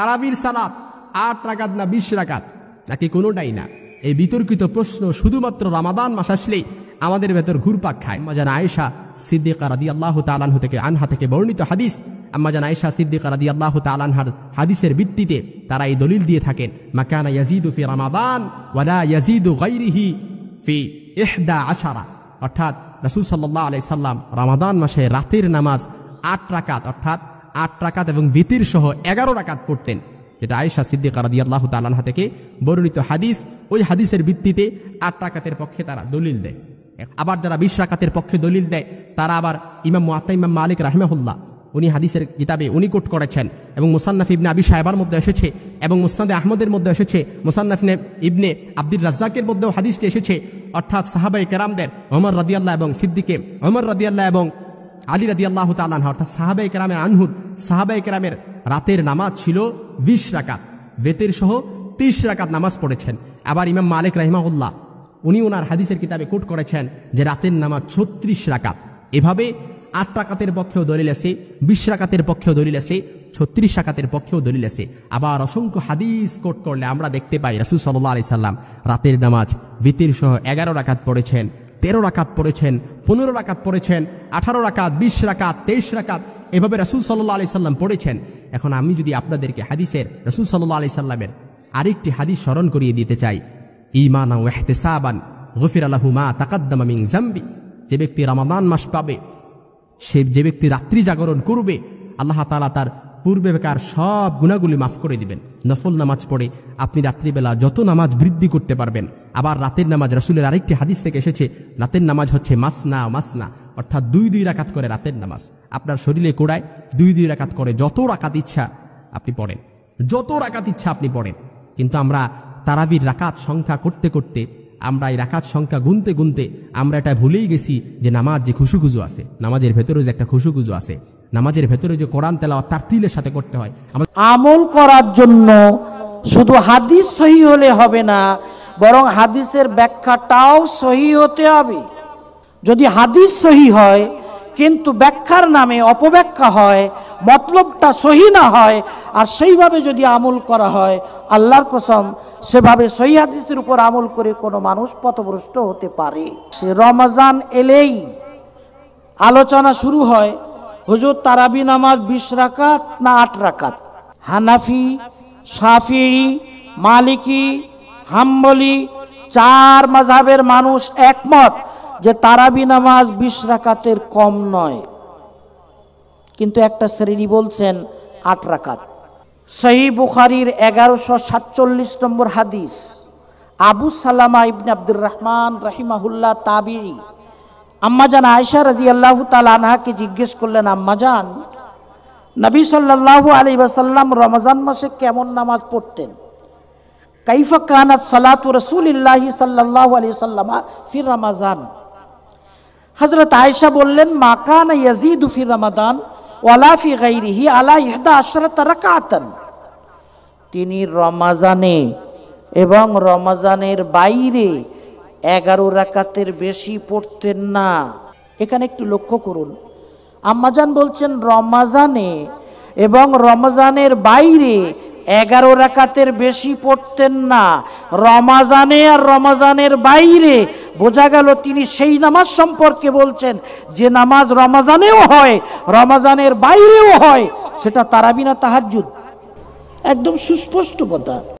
তারাবির সালাত আট রাকাত না বিশ রাকাত নাকি কোনোটাই না এই বিতর্কিত প্রশ্ন শুধুমাত্র রামাদান মাস আসলেই আমাদের ভেতর ঘুরপাক খায় মাজান আয়েশা সিদ্দিকা রাদি আল্লাহ তালানহু থেকে আনহা থেকে বর্ণিত হাদিস আম্মাজান আয়েশা সিদ্দিকা রাদি আল্লাহ তালানহার হাদিসের ভিত্তিতে তারা এই দলিল দিয়ে থাকেন মাকানা ইয়াজিদু ফি রামাদান ওয়ালা ইয়াজিদু গাইরিহি ফি এহদা আশারা অর্থাৎ রাসুল সাল্লাহ আলাইসাল্লাম রামাদান মাসে রাতের নামাজ আট রাকাত অর্থাৎ আট রাকাত এবং ভিতির সহ এগারো রাকাত পড়তেন যেটা আয়েশা সিদ্দিক রাদিয়াল্লাহ আল্লাহ থেকে বর্ণিত হাদিস ওই হাদিসের ভিত্তিতে আট রাকাতের পক্ষে তারা দলিল দেয় আবার যারা বিশ রাকাতের পক্ষে দলিল দেয় তারা আবার ইমাম মোয়াত্তা ইমাম মালিক রাহমাহুল্লাহ উনি হাদিসের কিতাবে উনি কোট করেছেন এবং মুসান্নাফ ইবনে আবি সাহেবার মধ্যে এসেছে এবং মুস্তাদে আহমদের মধ্যে এসেছে মুসান্নাফ ইবনে আব্দুল রাজ্জাকের মধ্যেও হাদিসটি এসেছে অর্থাৎ সাহাবাই কেরামদের অমর রাদিয়াল্লাহ এবং সিদ্দিকে অমর রাদিয়াল্লাহ এবং আলী রাদি আল্লাহ তাল্লাহ অর্থাৎ সাহাবা একরামের আনহুর সাহাবা একরামের রাতের নামাজ ছিল বিশ রাকাত বেতের সহ তিরিশ রাকাত নামাজ পড়েছেন আবার ইমাম মালিক রাহিমাউল্লাহ উনি ওনার হাদিসের কিতাবে কোট করেছেন যে রাতের নামাজ ছত্রিশ রাকাত এভাবে আট টাকাতের পক্ষেও দলিল আছে বিশ রাকাতের পক্ষেও দলিল আছে ছত্রিশ রাকাতের পক্ষেও দলিল আছে আবার অসংখ্য হাদিস কোট করলে আমরা দেখতে পাই রাসুল সাল্লাহ আলি সাল্লাম রাতের নামাজ বিতির সহ এগারো রাকাত পড়েছেন তেরো রাকাত পড়েছেন পনেরো রাকাত পড়েছেন আঠারো রাকাত বিশ রাকাত তেইশ রাকাত এভাবে রাসুল সাল্লাহ আলি সাল্লাম পড়েছেন এখন আমি যদি আপনাদেরকে হাদিসের রসুল সাল্লাহ আলি সাল্লামের আরেকটি হাদিস স্মরণ করিয়ে দিতে চাই ইমান ওয়াহতেসাবান গফির আলাহুমা তাকাদ্দামা মিং জাম্বি যে ব্যক্তি রামাদান মাস পাবে সে যে ব্যক্তি রাত্রি জাগরণ করবে আল্লাহ তালা তার পূর্বেকার সব গুণাগুলি মাফ করে দিবেন নফল নামাজ পড়ে আপনি রাত্রিবেলা যত নামাজ বৃদ্ধি করতে পারবেন আবার রাতের নামাজ রাসুলের আরেকটি হাদিস থেকে এসেছে রাতের নামাজ হচ্ছে মাসনা মাসনা অর্থাৎ দুই দুই রাকাত করে রাতের নামাজ আপনার শরীরে কোড়ায় দুই দুই রাকাত করে যত রাকাত ইচ্ছা আপনি পড়েন যত রাকাত ইচ্ছা আপনি পড়েন কিন্তু আমরা তারাবির রাকাত সংখ্যা করতে করতে আমরা এই রাকাত সংখ্যা গুনতে গুনতে আমরা এটা ভুলেই গেছি যে নামাজ যে খুশুখুজু আছে নামাজের ভেতরেও যে একটা খুশুখুজু আছে নামাজের ভেতরে যে কোরআন তেলাওয়া তিলের সাথে করতে হয় আমল করার জন্য শুধু হাদিস সহি হলে হবে না বরং হাদিসের ব্যাখ্যাটাও সহি হতে হবে যদি হাদিস সহি হয় কিন্তু ব্যাখ্যার নামে অপব্যাখ্যা হয় মতলবটা সহি না হয় আর সেইভাবে যদি আমল করা হয় আল্লাহর কসম সেভাবে সহি হাদিসের উপর আমল করে কোনো মানুষ পথভ্রষ্ট হতে পারে সে রমজান এলেই আলোচনা শুরু হয় হুজুর তারাবি নামাজ বিশ রাকাত না আট রাকাত হানাফি সাফি মালিকি হাম্বলি চার মাঝাবের মানুষ একমত যে তারাবি নামাজ বিশ রাকাতের কম নয় কিন্তু একটা শ্রেণী বলছেন আট রাকাত সেই বুখারির এগারোশো সাতচল্লিশ নম্বর হাদিস আবু সালামা ইবনে আব্দুর রহমান রাহিমাহুল্লাহ তাবিরি আম্মাজান আয়সা রাজি আল্লাহ তালানহাকে জিজ্ঞেস করলেন আম্মাজান নবী সাল্লাহ আলী ওয়াসাল্লাম রমজান মাসে কেমন নামাজ পড়তেন কাইফা কানাত সালাতু রসুলিল্লাহি সাল্লাহ আলী সাল্লামা ফির রমাজান হজরত আয়সা বললেন মাকান ইয়াজিদু ফির রমাদান ওয়ালা ফি গাইরিহি আলা ইহদা আশরত রাকাতন তিনি রমাজানে এবং রমাজানের বাইরে এগারো রাকাতের বেশি পড়তেন না এখানে একটু লক্ষ্য করুন আম্মাজান বলছেন রমাজানে এবং রমজানের বাইরে এগারো রাকাতের বেশি পড়তেন না রমাজানে আর রমাজানের বাইরে বোঝা গেল তিনি সেই নামাজ সম্পর্কে বলছেন যে নামাজ রমাজানেও হয় রমাজানের বাইরেও হয় সেটা তারাবিনা তাহাজুদ একদম সুস্পষ্ট কথা